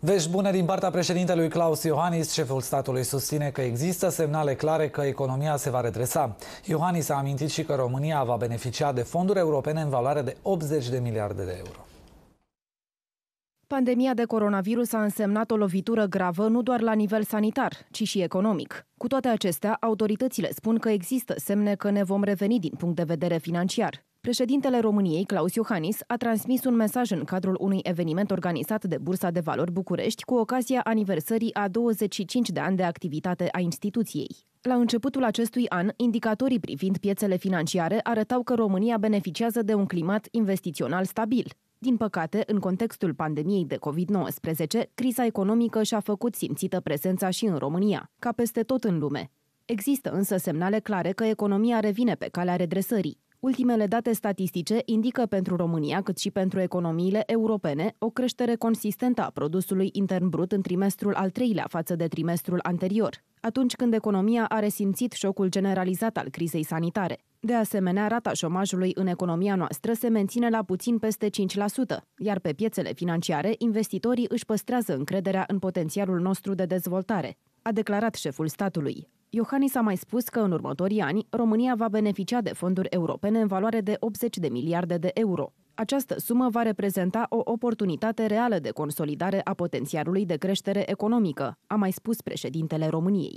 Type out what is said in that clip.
Vești bune din partea președintelui Claus Iohannis, șeful statului susține că există semnale clare că economia se va redresa. Iohannis a amintit și că România va beneficia de fonduri europene în valoare de 80 de miliarde de euro. Pandemia de coronavirus a însemnat o lovitură gravă nu doar la nivel sanitar, ci și economic. Cu toate acestea, autoritățile spun că există semne că ne vom reveni din punct de vedere financiar. Președintele României, Claus Iohannis, a transmis un mesaj în cadrul unui eveniment organizat de Bursa de Valori București cu ocazia aniversării a 25 de ani de activitate a instituției. La începutul acestui an, indicatorii privind piețele financiare arătau că România beneficiază de un climat investițional stabil. Din păcate, în contextul pandemiei de COVID-19, criza economică și-a făcut simțită prezența și în România, ca peste tot în lume. Există însă semnale clare că economia revine pe calea redresării. Ultimele date statistice indică pentru România, cât și pentru economiile europene, o creștere consistentă a produsului intern brut în trimestrul al treilea față de trimestrul anterior, atunci când economia a resimțit șocul generalizat al crizei sanitare. De asemenea, rata șomajului în economia noastră se menține la puțin peste 5%, iar pe piețele financiare, investitorii își păstrează încrederea în potențialul nostru de dezvoltare, a declarat șeful statului. Iohannis a mai spus că în următorii ani România va beneficia de fonduri europene în valoare de 80 de miliarde de euro. Această sumă va reprezenta o oportunitate reală de consolidare a potențialului de creștere economică, a mai spus președintele României.